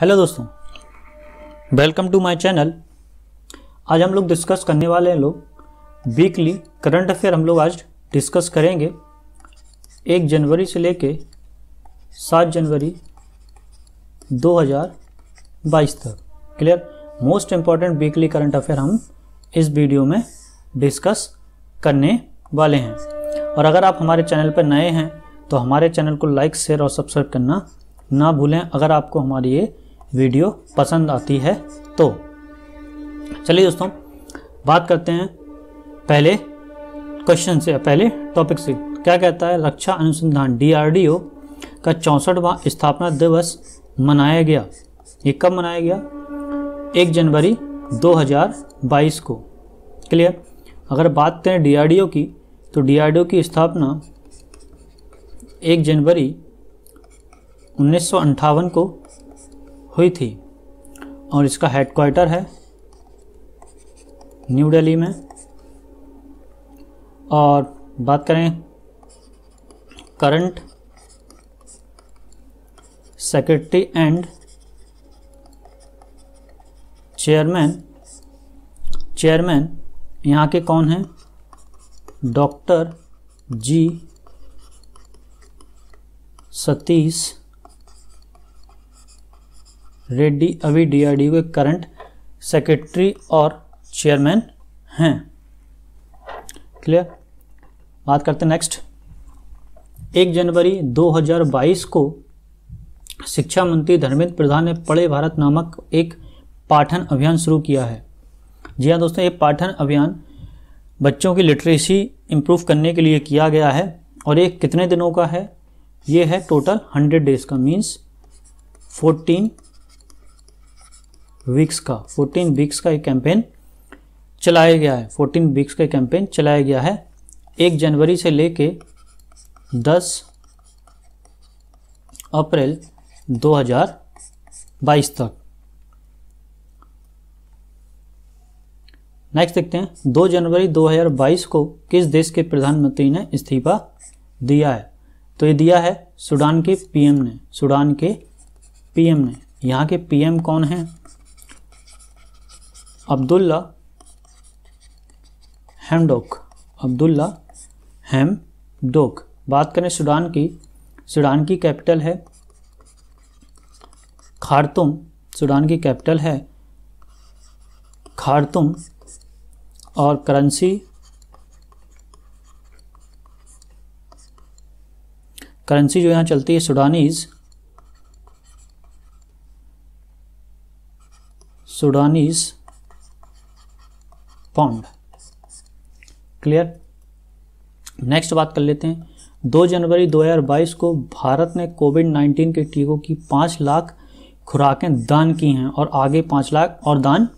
hello दोस्तों welcome to my channel आज हम लोग डिस्कस करने वाले हैं लोग वीकली करंट अफेयर हम लोग आज डिस्कस करेंगे एक जनवरी से लेके सात जनवरी 2022 तक clear most important weekly current affair हम इस वीडियो में डिस्कस करने वाले हैं और अगर आप हमारे चैनल पर नए हैं तो हमारे चैनल को लाइक शेयर और सब्सक्राइब करना ना भूलें अगर आपको हमारी ये वीडियो पसंद आती है तो चलिए दोस्तों बात करते हैं पहले क्वेश्चन से पहले टॉपिक से क्या कहता है रक्षा अनुसंधान डीआरडीओ का चौंसठवा स्थापना दिवस मनाया गया ये कब मनाया गया एक जनवरी 2022 को क्लियर अगर बात करें डीआरडीओ की तो डीआरडीओ की स्थापना एक जनवरी उन्नीस को हुई थी और इसका हेडक्वार्टर है न्यू दिल्ली में और बात करें current secretary and chairman chairman यहाँ के कौन हैं डॉक्टर जी सतीश रेड्डी अभी डीआरडीओ के करंट सेक्रेटरी और चेयरमैन हैं क्लियर बात करते हैं नेक्स्ट एक जनवरी 2022 को शिक्षा मंत्री धर्मेंद्र प्रधान ने पढ़े भारत नामक एक पाठन अभियान शुरू किया है जी हाँ दोस्तों ये पाठन अभियान बच्चों की लिटरेसी इम्प्रूव करने के लिए किया गया है और ये कितने दिनों का है ये है टोटल हंड्रेड डेज का मीन्स फोर्टीन वीक्स का 14 वीक्स का एक कैंपेन चलाया गया है 14 वीक्स का कैंपेन चलाया गया है एक जनवरी से लेके 10 अप्रैल 2022 तक नेक्स्ट देखते हैं 2 जनवरी 2022 को किस देश के प्रधानमंत्री ने इस्तीफा दिया है तो ये दिया है सूडान के पीएम ने सूडान के पीएम ने यहाँ के पीएम कौन हैं अब्दुल्ला हेमडोक अब्दुल्ला हेमडोक बात करें सूडान की सूडान की कैपिटल है खारतुम सूडान की कैपिटल है खारतुम और करेंसी करेंसी जो यहाँ चलती है Sudanese Sudanese pound clear next बात कर लेते हैं 2 जनवरी 2022 को भारत ने कोविड 19 के टीकों की 5 लाख खुराकें दान की हैं और आगे 5 लाख और दान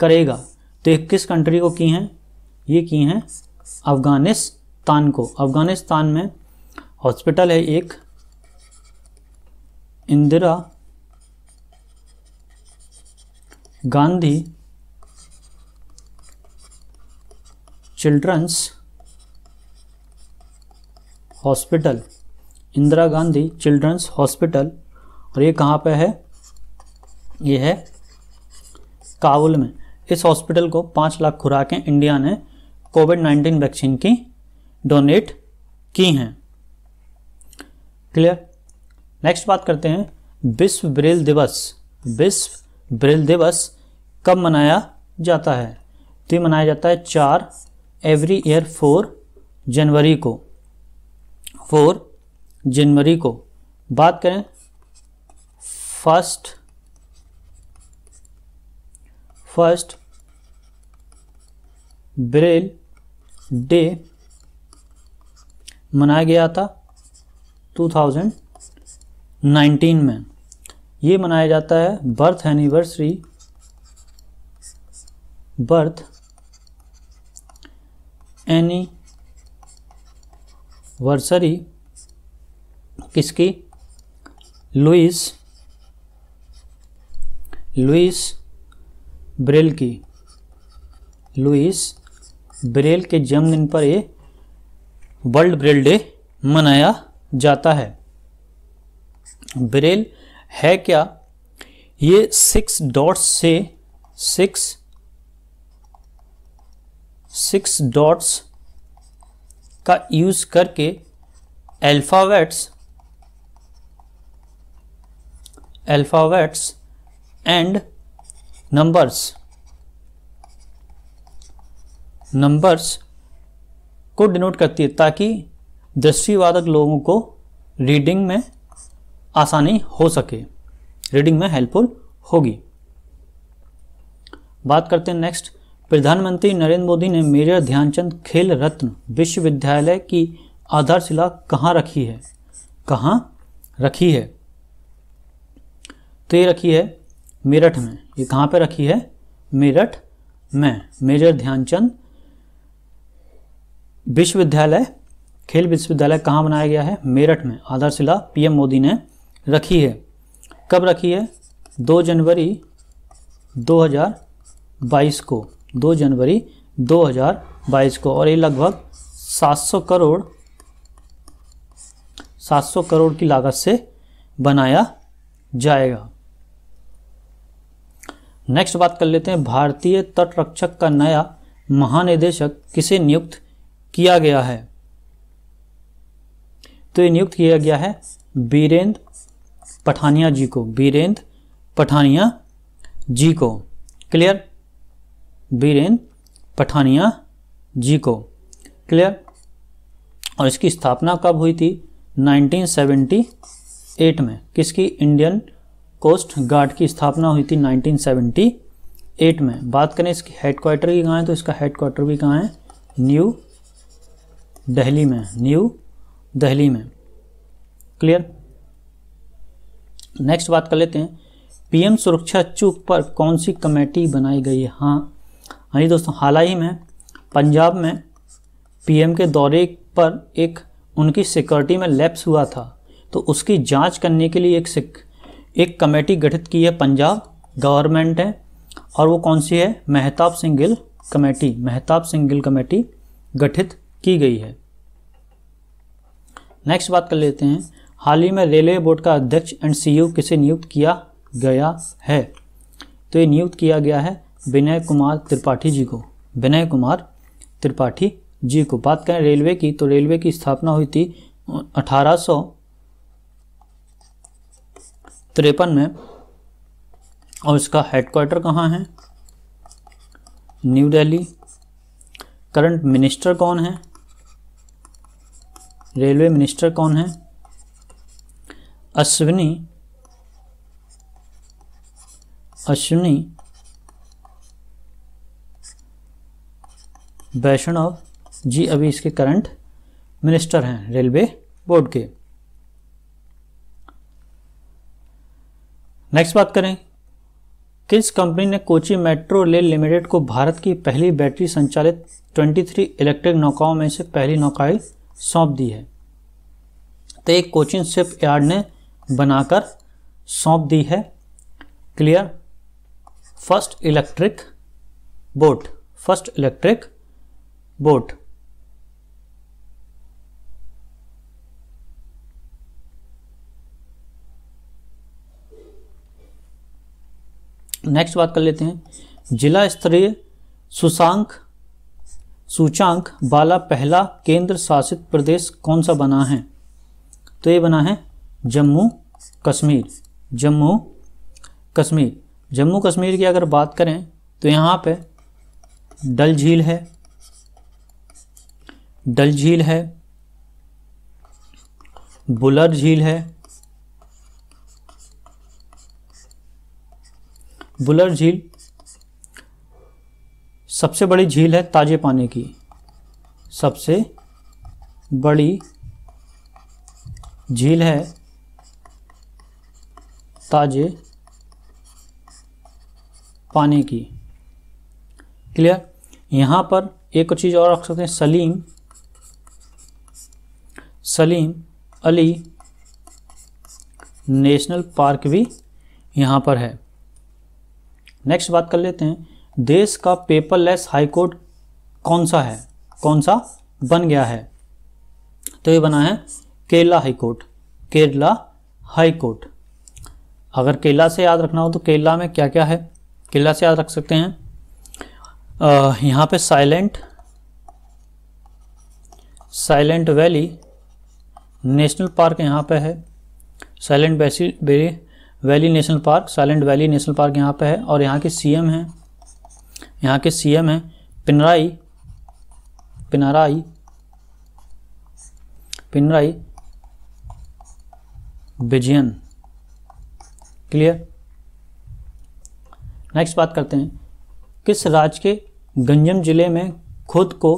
करेगा तो ये किस कंट्री को की हैं ये की हैं अफगानिस्तान को अफगानिस्तान में हॉस्पिटल है एक Indira Gandhi children's hospital Indira Gandhi children's hospital और ये कहाँ पे है ये है काबुल में इस हॉस्पिटल को पाँच लाख खुराकें इंडिया ने कोविड नाइन्टीन वैक्सीन की डोनेट की हैं क्लियर नेक्स्ट बात करते हैं विश्व ब्रेल दिवस विश्व ब्रेल दिवस कब मनाया जाता है तो मनाया जाता है चार एवरी ईयर फोर जनवरी को फोर जनवरी को बात करें फर्स्ट फर्स्ट ब्रेल डे मनाया गया था 2019 में ये मनाया जाता है birth anniversary birth anniversary किसकी लुइस लुइस ब्रेल की लुइस ब्रेल के जन्मदिन पर ये वर्ल्ड ब्रेल डे मनाया जाता है ब्रेल है क्या ये सिक्स डॉट्स से सिक्स सिक्स डॉट्स का यूज करके alphabets alphabets and numbers numbers को डिनोट करती है ताकि दृष्टिवादक लोगों को रीडिंग में आसानी हो सके रीडिंग में हेल्पफुल होगी बात करते हैं नेक्स्ट प्रधानमंत्री नरेंद्र मोदी ने मेजर ध्यानचंद खेल रत्न विश्वविद्यालय की आधारशिला कहाँ रखी है कहाँ रखी है तो ये रखी है मेरठ में ये कहाँ पे रखी है मेरठ में मेजर ध्यानचंद विश्वविद्यालय खेल विश्वविद्यालय कहाँ बनाया गया है मेरठ में आधारशिला पीएम मोदी ने रखी है कब रखी है 2 जनवरी 2022 को दो जनवरी 2022 को और ये लगभग 700 करोड़ 700 करोड़ की लागत से बनाया जाएगा नेक्स्ट बात कर लेते हैं भारतीय तटरक्षक का नया महानिदेशक किसे नियुक्त किया गया है तो ये नियुक्त किया गया है बीरेंद्र पठानिया जी को बीरेंद्र पठानिया जी को क्लियर बीरेन पठानिया जी को क्लियर और इसकी स्थापना कब हुई थी 1978 में किसकी इंडियन कोस्ट गार्ड की स्थापना हुई थी 1978 में बात करें इसकी हेडक्वार्टर की कहाँ है तो इसका हेडक्वार्टर भी कहाँ है न्यू दिल्ली में न्यू दिल्ली में क्लियर नेक्स्ट बात कर लेते हैं पीएम सुरक्षा चूक पर कौन सी कमेटी बनाई गई है हाँ हाँ जी दोस्तों हाल ही में पंजाब में पीएम के दौरे पर एक उनकी सिक्योरिटी में लैप्स हुआ था तो उसकी जांच करने के लिए एक सिक, एक कमेटी गठित की है पंजाब गवर्नमेंट है और वो कौन सी है मेहताब सिंह गिल कमेटी मेहताब सिंह गिल कमेटी गठित की गई है नेक्स्ट बात कर लेते हैं हाल ही में रेलवे बोर्ड का अध्यक्ष एंड सीईओ किसे नियुक्त किया गया है तो ये नियुक्त किया गया है विनय कुमार त्रिपाठी जी को विनय कुमार त्रिपाठी जी को बात करें रेलवे की तो रेलवे की स्थापना हुई थी अठारह तिरपन में और इसका हेडक्वार्टर कहाँ है न्यू दिल्ली करंट मिनिस्टर कौन है रेलवे मिनिस्टर कौन है अश्विनी अश्विनी वैष्णव जी अभी इसके करंट मिनिस्टर हैं रेलवे बोर्ड के नेक्स्ट बात करें किस कंपनी ने कोची मेट्रो रेल लिमिटेड को भारत की पहली बैटरी संचालित 23 इलेक्ट्रिक नौकाओं में से पहली नौकाई सौंप दी है तो एक कोचिंग शिप यार्ड ने बनाकर सौंप दी है clear first electric boat first electric boat next बात कर लेते हैं जिला स्तरीय सुशांक सूचांक वाला पहला केंद्र शासित प्रदेश कौन सा बना है तो ये बना है जम्मू कश्मीर जम्मू कश्मीर जम्मू कश्मीर की अगर बात करें तो यहाँ पे डल झील है डल झील है बुलर झील है बुलर झील सबसे बड़ी झील है ताजे पानी की सबसे बड़ी झील है ताजे पानी की क्लियर यहाँ पर एक चीज़ और रख सकते हैं सलीम सलीम अली नेशनल पार्क भी यहाँ पर है नेक्स्ट बात कर लेते हैं देश का पेपरलेस हाईकोर्ट कौन सा है कौन सा बन गया है तो ये बना है केरला हाईकोर्ट केरला हाईकोर्ट अगर केरला से याद रखना हो तो केरला में क्या क्या है केरला से याद रख सकते हैं आ, यहाँ पे silent silent valley national park यहाँ पे है silent berry valley national park silent valley national park यहाँ पे है और यहाँ के सीएम हैं यहाँ के सीएम हैं पिनराई पिनाराई पिनराई विजयन क्लियर नेक्स्ट बात करते हैं किस राज्य के गंजम जिले में खुद को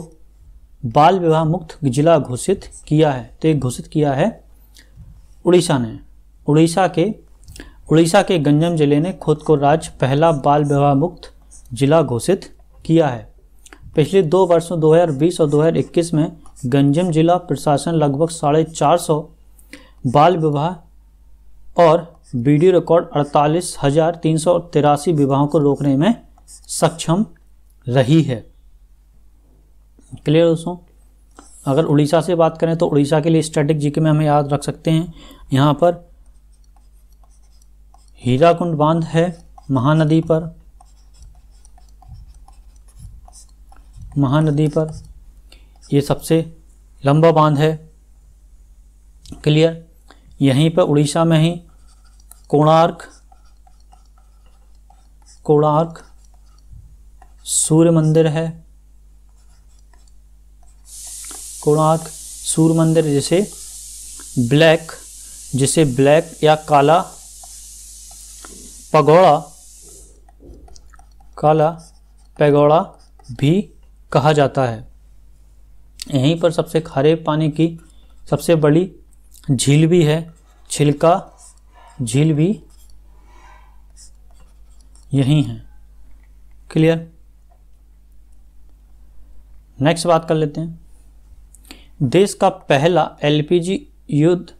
बाल विवाह मुक्त जिला घोषित किया है तो एक घोषित किया है उड़ीसा ने उड़ीसा के उड़ीसा के गंजम जिले ने खुद को राज्य पहला बाल विवाह मुक्त जिला घोषित किया है पिछले दो वर्षों 2020 और 2021 में गंजम जिला प्रशासन लगभग साढ़े चार सौ बाल विवाह और वीडियो रिकॉर्ड अड़तालीस हजार तीन सौ तिरासी विवाहों को रोकने में सक्षम रही है क्लियर दोस्तों अगर उड़ीसा से बात करें तो उड़ीसा के लिए स्टैटिक जीके में हमें याद रख सकते हैं यहाँ पर हीराकुंड बांध है महानदी पर महानदी पर ये सबसे लंबा बांध है क्लियर यहीं पर उड़ीसा में ही कोणार्क कोणार्क सूर्य मंदिर है कोणार्क सूर्य मंदिर जिसे ब्लैक जिसे ब्लैक या काला पगोड़ा काला पगोड़ा भी कहा जाता है यहीं पर सबसे खारे पानी की सबसे बड़ी झील भी है छिलका झील भी यही है क्लियर नेक्स्ट बात कर लेते हैं देश का पहला एलपीजी युद्ध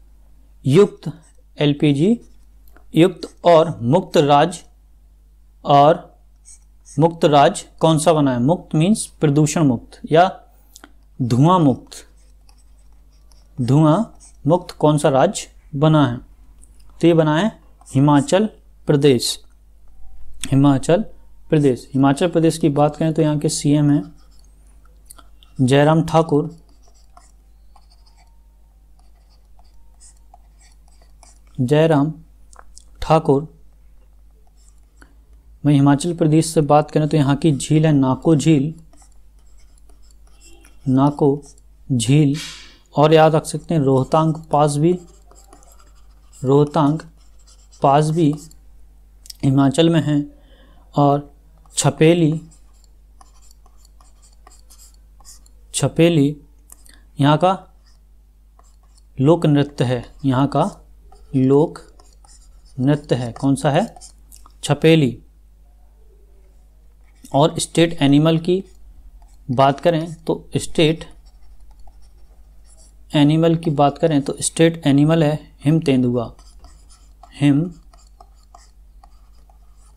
युक्त एलपीजी युक्त और मुक्त राज्य और मुक्त राज्य कौन सा बना है मुक्त मीन्स प्रदूषण मुक्त या धुआं मुक्त धुआं मुक्त कौन सा राज्य बना है तो ये बना है हिमाचल प्रदेश हिमाचल प्रदेश हिमाचल प्रदेश की बात करें तो यहाँ के सीएम हैं जयराम ठाकुर जयराम ठाकुर मैं हिमाचल प्रदेश से बात करें तो यहाँ की झील है नाको झील नाको झील और याद रख सकते हैं रोहतांग पास भी रोहतांग पास भी हिमाचल में है और छपेली छपेली यहाँ का लोक नृत्य है यहाँ का लोक नृत्य है कौन सा है छपेली और स्टेट एनिमल की बात करें तो स्टेट एनिमल की बात करें तो स्टेट एनिमल है हिम तेंदुआ हिम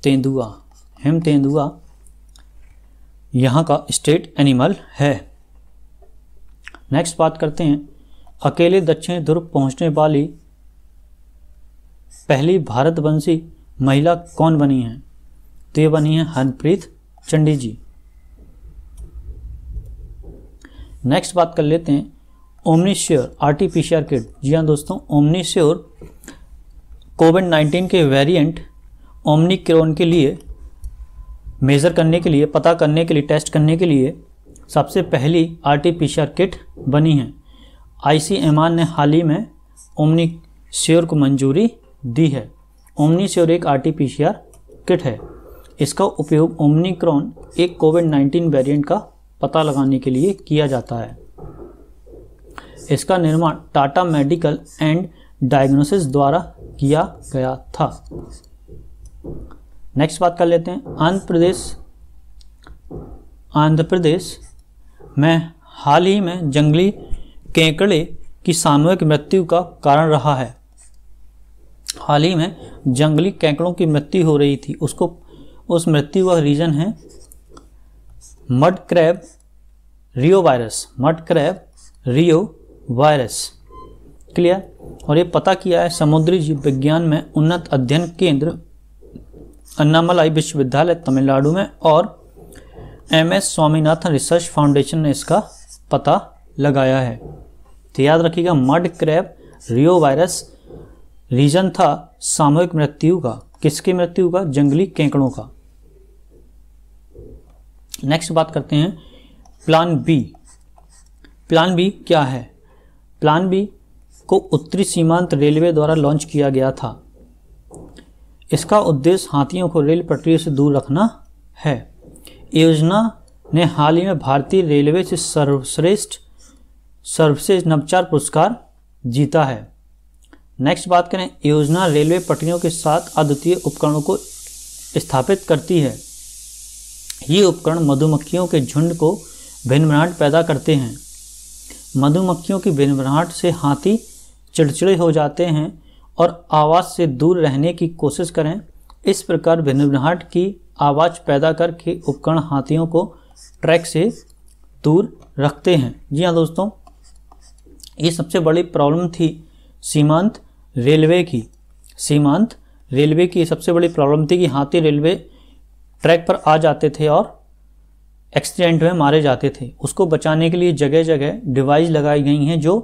तेंदुआ हिम तेंदुआ यहाँ का स्टेट एनिमल है नेक्स्ट बात करते हैं अकेले दक्षिण ध्रुव पहुँचने वाली पहली भारतवंशी महिला कौन बनी है तो ये बनी है हरप्रीत चंडी जी नेक्स्ट बात कर लेते हैं Omnisure R T P kit जी हाँ दोस्तों ओमनीश्योर कोविड 19 के वेरिएंट ओमनिक्रोन के लिए मेज़र करने के लिए पता करने के लिए टेस्ट करने के लिए सबसे पहली आर टी पी किट बनी है आई सी ने हाल ही में ओमनीश्योर को मंजूरी दी है ओमनीश्योर एक R T P R kit है इसका उपयोग ओमनिक्रॉन एक कोविड नाइन्टीन वेरिएंट का पता लगाने के लिए किया जाता है इसका निर्माण टाटा मेडिकल एंड डायग्नोसिस द्वारा किया गया था नेक्स्ट बात कर लेते हैं आंध्र प्रदेश आंध्र प्रदेश में हाल ही में जंगली केकड़े की सामूहिक मृत्यु का कारण रहा है हाल ही में जंगली कैंकड़ों की मृत्यु हो रही थी उसको उस मृत्यु का रीज़न है mud crab reo virus mud crab reo virus clear और ये पता किया है समुद्री जीव विज्ञान में उन्नत अध्ययन केंद्र अन्नामलाई विश्वविद्यालय तमिलनाडु में और M S Swaminathan research foundation ने इसका पता लगाया है तो याद रखिएगा mud crab reo virus reason था सामूहिक मृत्यु का किसकी मृत्यु का जंगली केंकड़ों का नेक्स्ट बात करते हैं प्लान बी प्लान बी क्या है प्लान बी को उत्तरी सीमांत रेलवे द्वारा लॉन्च किया गया था इसका उद्देश्य हाथियों को रेल पटरी से दूर रखना है योजना ने हाल ही में भारतीय रेलवे से सर्वश्रेष्ठ सर्वश्रेष्ठ नवचार पुरस्कार जीता है नेक्स्ट बात करें योजना रेलवे पटरियों के साथ अद्वितीय उपकरणों को स्थापित करती है ये उपकरण मधुमक्खियों के झुंड को भिनभनाहट पैदा करते हैं मधुमक्खियों की भिनभनाहट से हाथी चिड़चिड़े हो जाते हैं और आवाज़ से दूर रहने की कोशिश करें इस प्रकार भिनभनाहट की आवाज़ पैदा करके उपकरण हाथियों को ट्रैक से दूर रखते हैं जी हाँ दोस्तों ये सबसे बड़ी प्रॉब्लम थी सीमांत रेलवे की सीमांत रेलवे की सबसे बड़ी प्रॉब्लम थी कि हाथी रेलवे ट्रैक पर आ जाते थे और एक्सीडेंट में मारे जाते थे उसको बचाने के लिए जगह जगह डिवाइस लगाई गई हैं जो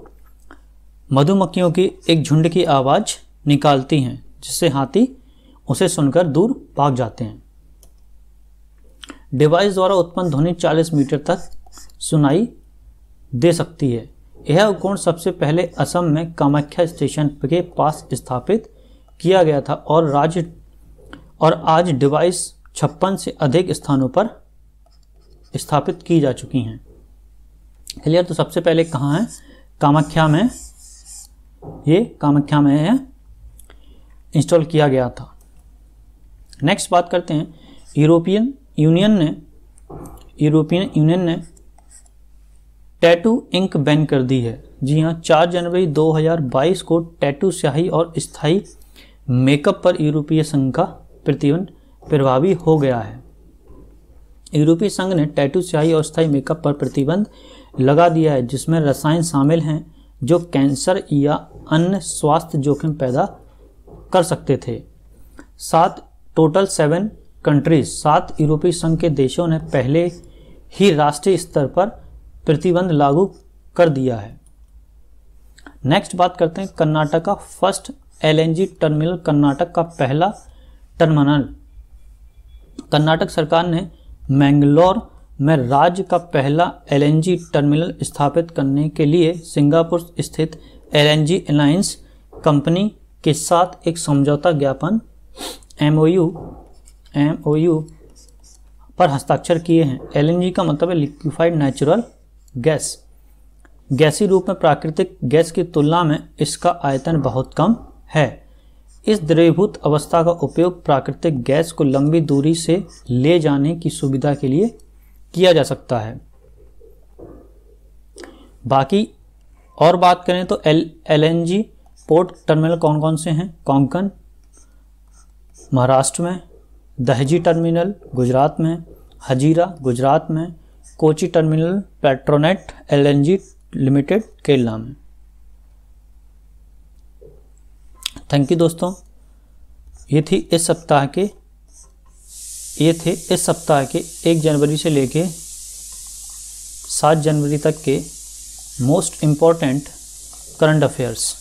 मधुमक्खियों की एक झुंड की आवाज़ निकालती हैं जिससे हाथी उसे सुनकर दूर भाग जाते हैं डिवाइस द्वारा उत्पन्न ध्वनि 40 मीटर तक सुनाई दे सकती है यह उपकरण सबसे पहले असम में कामाख्या स्टेशन के पास स्थापित किया गया था और राज्य और आज डिवाइस छप्पन से अधिक स्थानों पर स्थापित की जा चुकी हैं क्लियर तो सबसे पहले कहाँ है कामाख्या में ये कामाख्या में है इंस्टॉल किया गया था नेक्स्ट बात करते हैं यूरोपियन यूनियन ने यूरोपियन यूनियन ने टैटू इंक बैन कर दी है जी हाँ 4 जनवरी 2022 को टैटू स्याही और स्थायी मेकअप पर यूरोपीय संघ का प्रतिबंध प्रभावी हो गया है यूरोपीय संघ ने टैटू स्याही और स्थाई मेकअप पर प्रतिबंध लगा दिया है जिसमें रसायन शामिल हैं जो कैंसर या अन्य स्वास्थ्य जोखिम पैदा कर सकते थे सात टोटल सेवन कंट्रीज सात यूरोपीय संघ के देशों ने पहले ही राष्ट्रीय स्तर पर प्रतिबंध लागू कर दिया है नेक्स्ट बात करते हैं कर्नाटक का फर्स्ट एलएनजी टर्मिनल कर्नाटक का पहला टर्मिनल कर्नाटक सरकार ने मैंगलोर में राज्य का पहला एलएनजी टर्मिनल स्थापित करने के लिए सिंगापुर स्थित एलएनजी अलायंस कंपनी के साथ एक समझौता ज्ञापन एमओयू एमओयू पर हस्ताक्षर किए हैं एलएनजी का मतलब है लिक्विफाइड नेचुरल गैस गैसी रूप में प्राकृतिक गैस की तुलना में इसका आयतन बहुत कम है इस द्रवीभूत अवस्था का उपयोग प्राकृतिक गैस को लंबी दूरी से ले जाने की सुविधा के लिए किया जा सकता है बाकी और बात करें तो एल जी पोर्ट टर्मिनल कौन कौन से हैं कोंकण महाराष्ट्र में दहजी टर्मिनल गुजरात में हजीरा गुजरात में Kochi terminal Petronet LNG limited के नाम थैंक यू दोस्तों ये थी इस सप्ताह के ये थे इस सप्ताह के एक जनवरी से लेके सात जनवरी तक के मोस्ट इम्पॉर्टेंट करंट अफेयर्स